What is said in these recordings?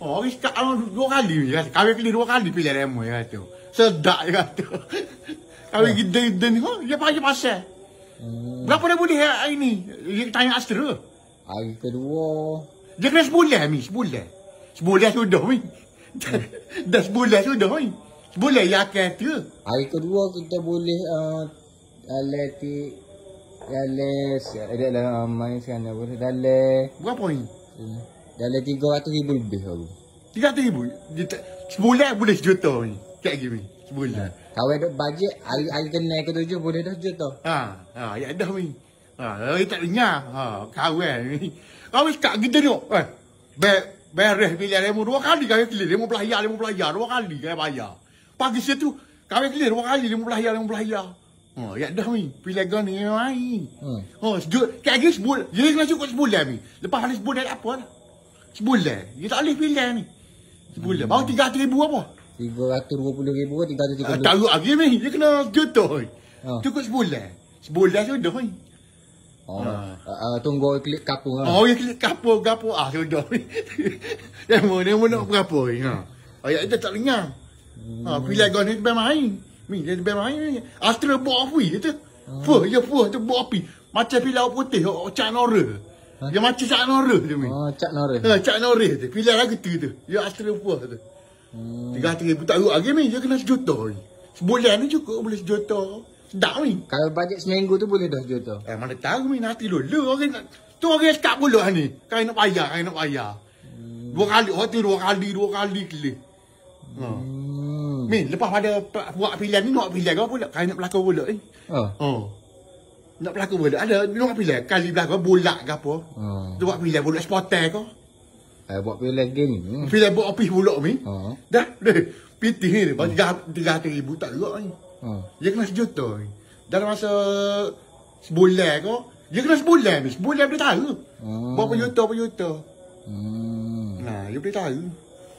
Oh, habis kat um, dua kali je kata. Kami pilih dua kali pilih remo ya kata. Sedak ya kata. Kami oh. pergi yeah. den ni. Oh, dia pagi pasal. Hmm. Berapa dah boleh hari ni? Dia tanya Astra. Hari kedua. Dia kena sebulan ni, sebulan. Sebulan sudah ni. Hmm. dah sebulan sudah ni. Sebulan ya kata. Hari kedua kita boleh uh, alatik. Dalam, eh, lah, um, ada dalam main sekarang boleh dalam. Berapa ni? Dalam 300 ribu lebih aku. 300 ribu? Sebulan boleh sejuta ni. Kat gini. Sebulan. Ha. Kalau ada bajet, hari-hari kena ke tujuh boleh dah sejuta. Ha. Ha. Ya dah ni. Ha. Hari tak dengar. Ha. Kawan ni. Kawan sekat kita tengok. Eh. Ber beres pilihan remu dua kali kawan kelir. Remu pelayar, remu pelayar. Dua kali kawan bayar. Pagi situ, kawan kelir dua kali. Remu pelayar, remu pelayar. Oh, ha, ya dah mi. Pilih gun ni main. Hmm. Oh, ha, sejuk. Kek lagi sebulan. Jadi kena cukup sebulan mi. Lepas hari sebulan ada apa lah. Sebulan. Dia tak boleh pilih ni. Sebulan. Hmm. Baru tiga ratus ribu apa? Tiga ratus dua puluh ribu ke tiga ratus tiga puluh? Ah, tak luk lagi ni. Dia kena jutuh. Ah. Oh. Cukup sebulan. Sebulan sudah ni. Oh. Uh. Uh, tunggu klik kapur lah. Oh, ya klik kapur, kapur. Ah, dah. ni. dia mau, dia mau nak berapa ni. Ha. Ayat kita tak dengar. Hmm. Ha, pilih kau ni tebal main. Ni, dia tebal main ni. Astra buat api dia tu. Puh, ya puh tu buat api. Macam pilau putih, ocak oh, norah. Ha? macam Cak Nora dia main. Oh, Cak Nora. Ha, eh, Cak Nora tu. Pilih lagu tu tu. Dia astral puas tu. Hmm. Tiga tiga buta tak lagi main. Dia kena sejuta ni. Sebulan ni cukup boleh sejuta. Sedap main. Kalau bajet seminggu tu boleh dah sejuta. Eh, mana tahu main hati dulu. Orang nak... Tu orang cakap pula ni. Kain nak bayar, kain nak bayar. Hmm. Dua kali, waktu dua kali, dua kali kelih. Ha. Hmm. Min, lepas pada buat pilihan ni, nak pilihan kau pula. Kain nak berlaku pula ni. Eh. Oh. Oh nak berlaku pun ada. Dia nak pilih. Kali berlaku bulat ke apa. Ha. Dia buat pilih bulat sportel ke. Eh, buat pilih game ni. Pilih buat opis bulat ni. Ha. Dah, dah. Piti ni, tiga hmm. ribu tak lelok ni. Ha. Dia kena sejuta ni. Dalam masa sebulan ke. Dia kena sebulan ni. Sebulan dia tahu. Hmm. Berapa juta, Nah, dia boleh tahu.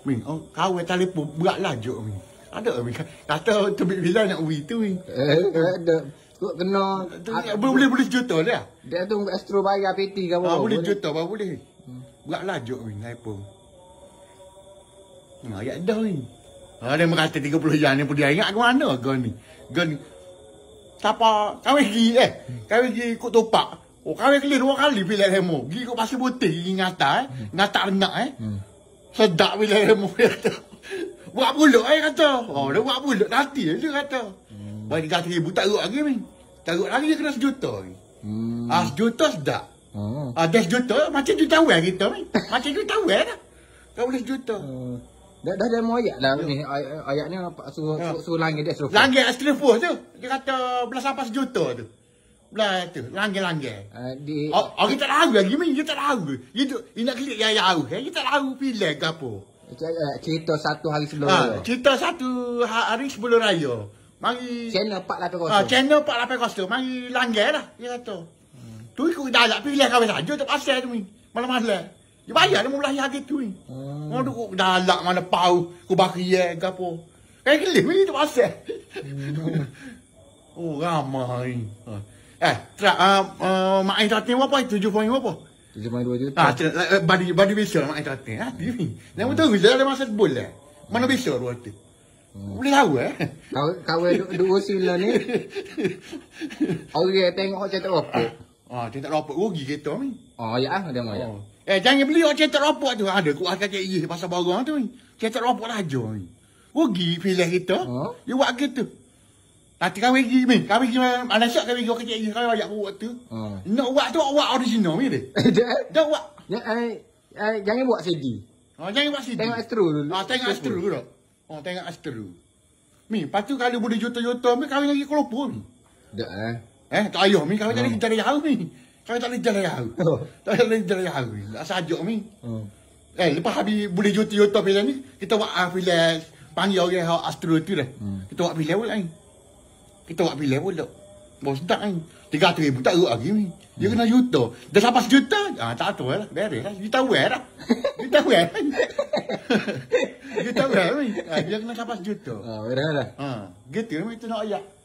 Min, oh, kau yang telefon berat lajuk ni. Ada ke? Kata tu bila nak beri tu ni. Eh, ada. Kok kena. Boleh boleh boleh juta dia. Ya? Dia tu Astro bayar PT ke apa? Ah, boleh juta apa boleh. Hmm. Buat lajuk ni apa. Ha hmm, ya dah ni. Ha dia merata 30 jam ni pun dia ingat ke mana kau ni. Kau ni. Siapa kawin gi eh? kau gi kok topak. Oh kau keli dua kali pilih demo. Gi kau pasal putih gi ngata eh. Hmm. Ngata renak eh. Sedak pilih demo dia tu. Buat pulut eh kata. Oh dia buat pulut nanti dia kata. Bagi gak kiri buta rok lagi ni. Taruk lagi dia kena sejuta ni. Hmm. Ah sejuta sedap. Hmm. Ah dah sejuta macam juta wel lah kita ni. Macam juta wel dah. Tak boleh sejuta. Hmm. Dah dah demo moyak dah. ni. Ayat, ni apa suruh ha. suruh, suruh langit dia suruh. Langit astrofos tu. Dia kata belas apa sejuta tu. belas tu, langgar-langgar. Uh, di... Oh, oh, kita tak tahu lagi ni, dia tak tahu. Dia tu, dia nak klik yang jauh, eh? dia tak tahu pilih ke apa. Eh, cerita satu hari sebelum ha, raya. Cerita satu ha-, hari sebelum raya. Mari Channel 480 ah, Channel 480 Mari langgar lah Dia kata hmm. Tu ikut dah Pilih kawan saja Tak pasal tu ni Malam-malam Dia bayar dia mulai harga tu ni hmm. Orang duduk dah lak mana pau Ku bakar ya eh, ke apa Kan kelih ni tak pasal hmm. Oh ramai Eh, eh Trak uh, ah, uh, ah, Mak Ain Tatin apa Tujuh poin apa Tujuh poin dua juta ah, tra- uh, Badi, badi besar Mak Ain Tatin ah, tu ni hmm. Nama tu hmm. Rizal ada masa sebul Mana besar waktu. juta boleh tahu eh? Kau kau dua sila ni. kau Orang tengok cerita apa? Ah, ah cerita apa rugi kita ni. Ah, ya ah dia mai. Oh. Eh, jangan beli orang cerita apa tu. Ada kuat kat dia pasal barang tu ni. Cerita apa lah aja ni. Rugi pilih kita. Oh. Dia buat gitu. Nanti kau pergi ni. Kau pergi mana syak kau pergi orang kecil kau ajak buat tu. Ah. Nak buat tu awak original ni dia. Dah buat. Eh, eh, jangan buat sedih. jangan buat sedih. Tengok astro dulu. Ah, tengok astro dulu. Oh, tengok Astro. Mi, lepas tu kalau boleh juta-juta, mi kahwin lagi kalau pun, Tak eh. Eh, tak ayuh mi, kahwin hmm. Oh. jadi jauh mi. Kahwin tak boleh jalan jauh. Oh. tak boleh jalan jauh. Tak sajuk mi. Oh. Eh, lepas habis boleh juta-juta pilihan ni, kita buat ah, pilihan panggil orang yang Astro tu lah, Kita buat pilihan pula ni. Kita buat pilihan pula. Bos tak kan. Tiga tu ibu tak lagi ni. Dia hmm. kena juta. Dia siapa sejuta? Ah, tak tahu lah. Beres lah. Dia tahu lah. Dia tahu lah. Dia tahu lah. Dia kena kapas juta. Ha, oh, dah lah. Ha. Getir memang itu nak ayak.